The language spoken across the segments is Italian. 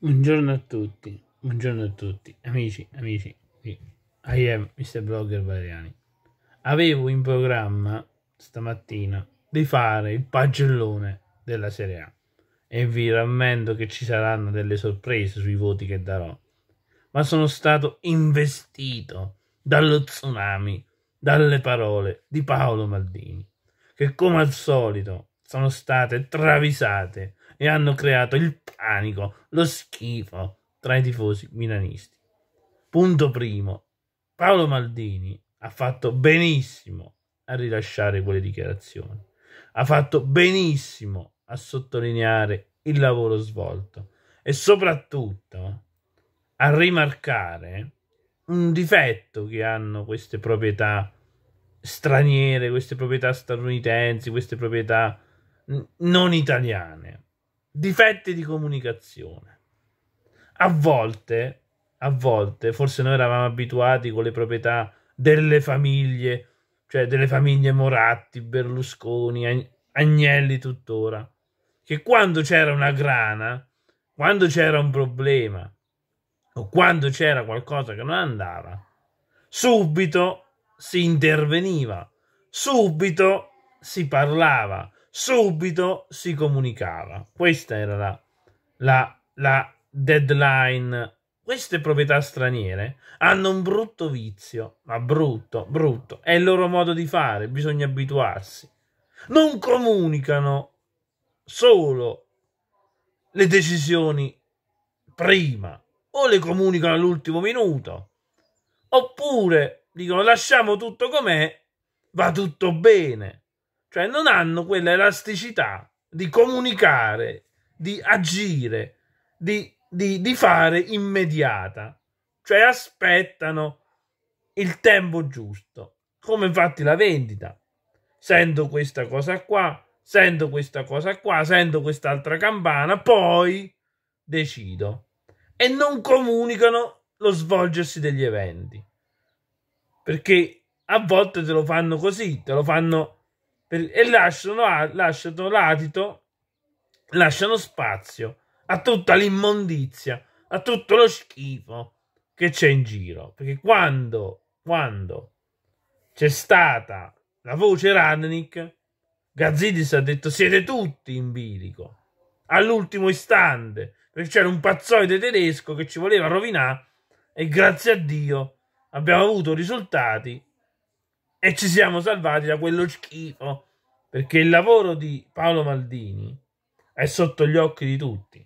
Buongiorno a tutti, buongiorno a tutti, amici, amici, I am Mr. Blogger Valeriani. Avevo in programma stamattina di fare il pagellone della Serie A e vi rammento che ci saranno delle sorprese sui voti che darò, ma sono stato investito dallo tsunami, dalle parole di Paolo Maldini, che come al solito sono state travisate e hanno creato il panico, lo schifo tra i tifosi milanisti. Punto primo, Paolo Maldini ha fatto benissimo a rilasciare quelle dichiarazioni, ha fatto benissimo a sottolineare il lavoro svolto e soprattutto a rimarcare un difetto che hanno queste proprietà straniere, queste proprietà statunitensi, queste proprietà non italiane difetti di comunicazione. A volte, a volte, forse noi eravamo abituati con le proprietà delle famiglie, cioè delle famiglie Moratti, Berlusconi, Agnelli tuttora, che quando c'era una grana, quando c'era un problema o quando c'era qualcosa che non andava, subito si interveniva, subito si parlava, subito si comunicava. Questa era la, la, la deadline. Queste proprietà straniere hanno un brutto vizio, ma brutto, brutto. È il loro modo di fare, bisogna abituarsi. Non comunicano solo le decisioni prima o le comunicano all'ultimo minuto oppure dicono lasciamo tutto com'è, va tutto bene cioè non hanno quella elasticità di comunicare, di agire, di, di, di fare immediata, cioè aspettano il tempo giusto, come infatti la vendita. Sento questa cosa qua, sento questa cosa qua, sento quest'altra campana, poi decido. E non comunicano lo svolgersi degli eventi. Perché a volte te lo fanno così, te lo fanno per, e lasciano, lasciano l'adito, lasciano spazio a tutta l'immondizia, a tutto lo schifo che c'è in giro. Perché quando, quando c'è stata la voce Radnik, Gazzidis ha detto siete tutti in bilico, all'ultimo istante, perché c'era un pazzoide tedesco che ci voleva rovinare e grazie a Dio abbiamo avuto risultati e ci siamo salvati da quello schifo perché il lavoro di Paolo Maldini è sotto gli occhi di tutti.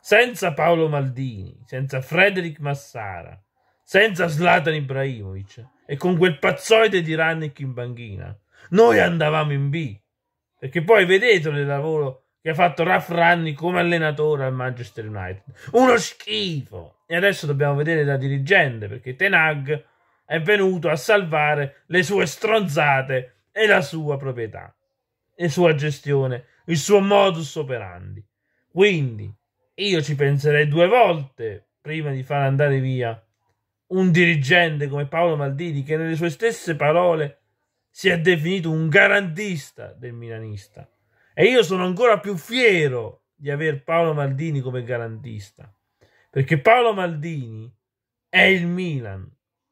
Senza Paolo Maldini, senza Frederic Massara, senza Slatan Ibrahimovic e con quel pazzoide di Rannick in banchina, noi andavamo in B. Perché poi vedete il lavoro che ha fatto Raf Ranni come allenatore al Manchester United. Uno schifo! E adesso dobbiamo vedere da dirigente perché Tenag è venuto a salvare le sue stronzate e la sua proprietà, e sua gestione, il suo modus operandi. Quindi io ci penserei due volte prima di far andare via un dirigente come Paolo Maldini che nelle sue stesse parole si è definito un garantista del milanista. E io sono ancora più fiero di aver Paolo Maldini come garantista, perché Paolo Maldini è il Milan,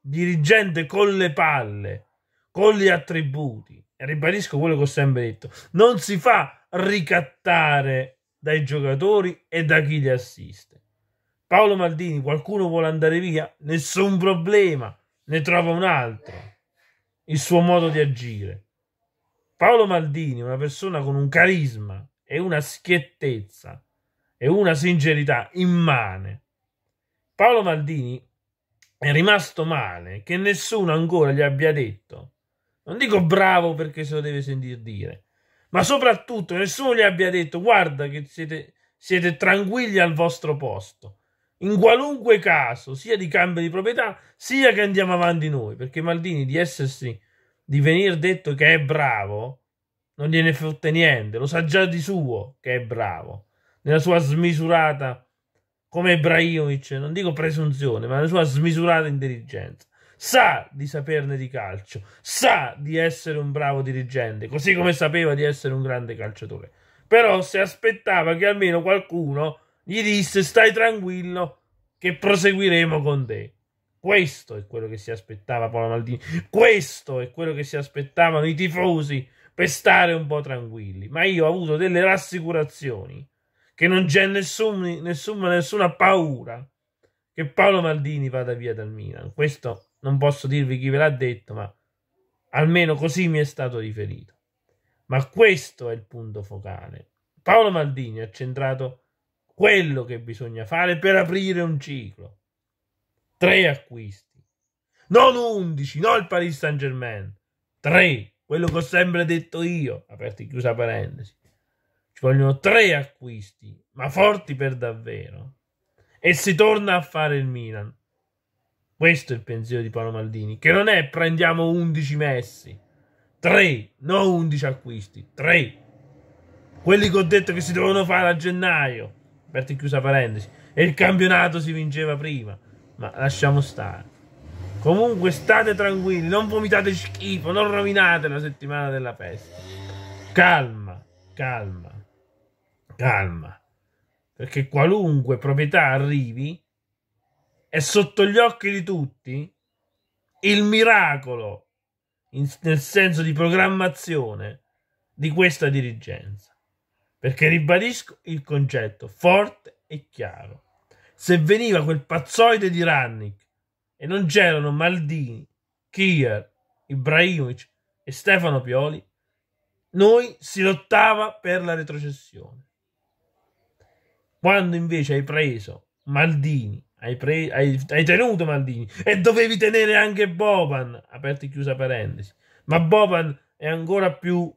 dirigente con le palle, con gli attributi. E ribadisco quello che ho sempre detto: non si fa ricattare dai giocatori e da chi li assiste. Paolo Maldini, qualcuno vuole andare via? Nessun problema, ne trova un altro. Il suo modo di agire. Paolo Maldini, una persona con un carisma e una schiettezza e una sincerità immane. Paolo Maldini è rimasto male che nessuno ancora gli abbia detto. Non dico bravo perché se lo deve sentire dire, ma soprattutto nessuno gli abbia detto guarda che siete, siete tranquilli al vostro posto. In qualunque caso, sia di cambio di proprietà, sia che andiamo avanti noi, perché Maldini di essersi, di venir detto che è bravo, non gliene fotte niente, lo sa già di suo che è bravo, nella sua smisurata come Ibrahimovic, non dico presunzione, ma la sua smisurata intelligenza. Sa di saperne di calcio, sa di essere un bravo dirigente, così come sapeva di essere un grande calciatore. Però si aspettava che almeno qualcuno gli disse stai tranquillo che proseguiremo con te. Questo è quello che si aspettava Paolo Maldini, questo è quello che si aspettavano i tifosi per stare un po' tranquilli. Ma io ho avuto delle rassicurazioni che non c'è nessun, nessun, nessuna paura che Paolo Maldini vada via dal Milan. Questo non posso dirvi chi ve l'ha detto, ma almeno così mi è stato riferito. Ma questo è il punto focale. Paolo Maldini ha centrato quello che bisogna fare per aprire un ciclo. Tre acquisti. Non undici, non il Paris Saint Germain. Tre, quello che ho sempre detto io, aperti chiusa parentesi. Ci vogliono tre acquisti, ma forti per davvero. E si torna a fare il Milan. Questo è il pensiero di Paolo Maldini, che non è prendiamo 11 messi, 3, non 11 acquisti, 3. Quelli che ho detto che si dovevano fare a gennaio, aperta e chiusa parentesi, e il campionato si vinceva prima, ma lasciamo stare. Comunque state tranquilli, non vomitate schifo, non rovinate la settimana della festa. Calma, calma calma, perché qualunque proprietà arrivi, è sotto gli occhi di tutti il miracolo, in, nel senso di programmazione, di questa dirigenza. Perché ribadisco il concetto forte e chiaro. Se veniva quel pazzoide di Rannick e non c'erano Maldini, Kier, Ibrahimovic e Stefano Pioli, noi si lottava per la retrocessione. Quando invece hai preso Maldini, hai, pre- hai, hai tenuto Maldini e dovevi tenere anche Boban, aperto e chiusa parentesi, ma Boban è ancora più,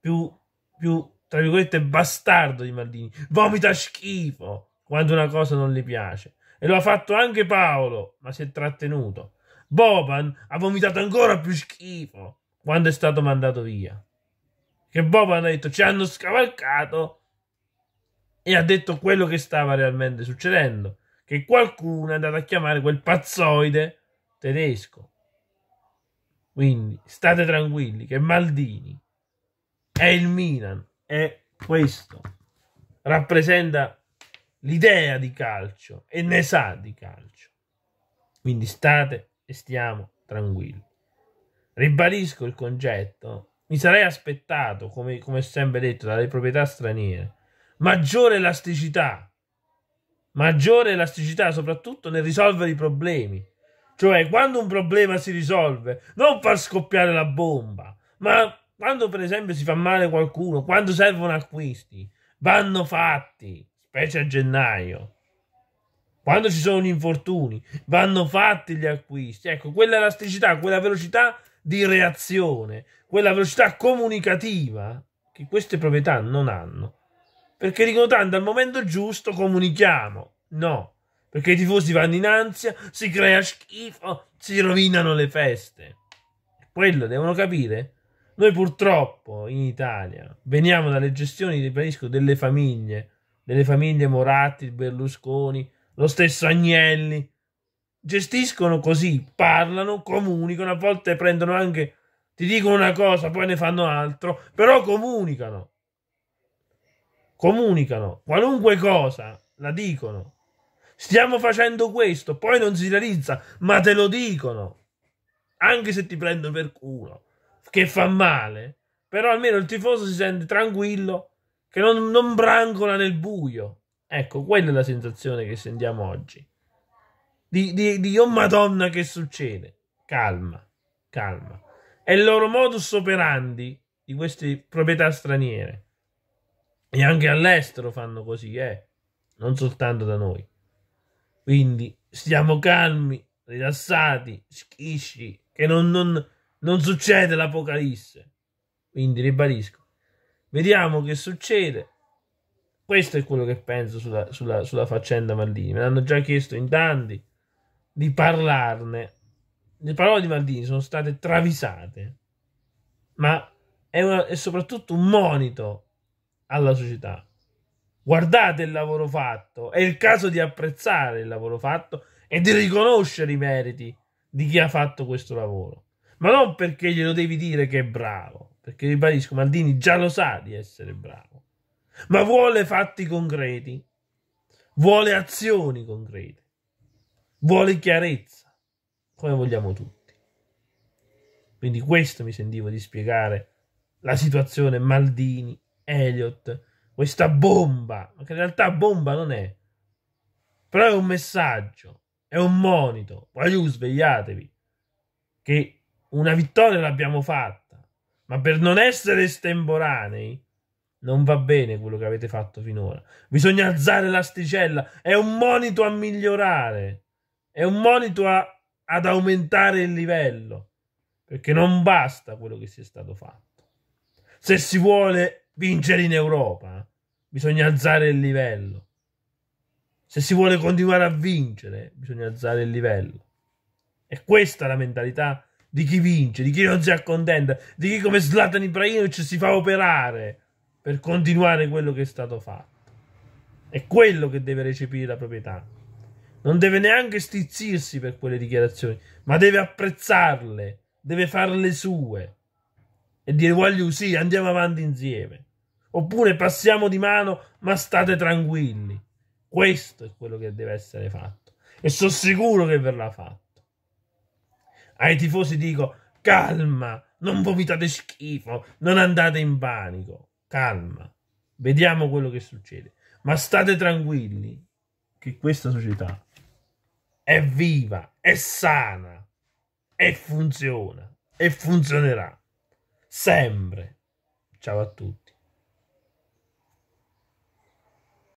più, più, tra virgolette, bastardo di Maldini. Vomita schifo quando una cosa non gli piace. E lo ha fatto anche Paolo, ma si è trattenuto. Boban ha vomitato ancora più schifo quando è stato mandato via. Che Boban ha detto ci hanno scavalcato e ha detto quello che stava realmente succedendo, che qualcuno è andato a chiamare quel pazzoide tedesco. Quindi state tranquilli che Maldini è il Milan, è questo, rappresenta l'idea di calcio e ne sa di calcio. Quindi state e stiamo tranquilli. Ribadisco il concetto, mi sarei aspettato, come, come sempre detto, dalle proprietà straniere, maggiore elasticità, maggiore elasticità soprattutto nel risolvere i problemi. Cioè, quando un problema si risolve, non far scoppiare la bomba, ma quando per esempio si fa male qualcuno, quando servono acquisti, vanno fatti, specie a gennaio. Quando ci sono gli infortuni, vanno fatti gli acquisti. Ecco, quella elasticità, quella velocità di reazione, quella velocità comunicativa che queste proprietà non hanno perché dicono tanto al momento giusto comunichiamo. No, perché i tifosi vanno in ansia, si crea schifo, si rovinano le feste. Quello devono capire. Noi purtroppo in Italia veniamo dalle gestioni, ripetisco, delle famiglie, delle famiglie Moratti, Berlusconi, lo stesso Agnelli. Gestiscono così, parlano, comunicano, a volte prendono anche, ti dicono una cosa, poi ne fanno altro, però comunicano comunicano qualunque cosa, la dicono. Stiamo facendo questo, poi non si realizza, ma te lo dicono. Anche se ti prendono per culo, che fa male, però almeno il tifoso si sente tranquillo, che non, non brancola nel buio. Ecco, quella è la sensazione che sentiamo oggi. Di, di, di oh madonna che succede. Calma, calma. È il loro modus operandi di queste proprietà straniere. E anche all'estero fanno così, eh? Non soltanto da noi. Quindi stiamo calmi, rilassati, schisci, che non, non, non succede l'apocalisse. Quindi ribadisco, vediamo che succede. Questo è quello che penso sulla, sulla, sulla faccenda Maldini. Me l'hanno già chiesto in tanti di parlarne. Le parole di Maldini sono state travisate, ma è, una, è soprattutto un monito alla società. Guardate il lavoro fatto, è il caso di apprezzare il lavoro fatto e di riconoscere i meriti di chi ha fatto questo lavoro. Ma non perché glielo devi dire che è bravo, perché ribadisco, Maldini già lo sa di essere bravo, ma vuole fatti concreti, vuole azioni concrete, vuole chiarezza, come vogliamo tutti. Quindi questo mi sentivo di spiegare la situazione Maldini Elliot, questa bomba, che in realtà bomba non è, però è un messaggio, è un monito. Voglio svegliatevi, che una vittoria l'abbiamo fatta, ma per non essere estemporanei non va bene quello che avete fatto finora. Bisogna alzare l'asticella, è un monito a migliorare, è un monito a, ad aumentare il livello, perché non basta quello che si è stato fatto. Se si vuole vincere in Europa, eh? bisogna alzare il livello. Se si vuole continuare a vincere, bisogna alzare il livello. E questa è la mentalità di chi vince, di chi non si accontenta, di chi come Zlatan Ibrahimovic si fa operare per continuare quello che è stato fatto. È quello che deve recepire la proprietà. Non deve neanche stizzirsi per quelle dichiarazioni, ma deve apprezzarle, deve farle sue e dire voglio sì, andiamo avanti insieme oppure passiamo di mano, ma state tranquilli. Questo è quello che deve essere fatto e sono sicuro che verrà fatto. Ai tifosi dico: calma, non vomitate schifo, non andate in panico, calma, vediamo quello che succede. Ma state tranquilli che questa società è viva, è sana e funziona e funzionerà sempre. Ciao a tutti.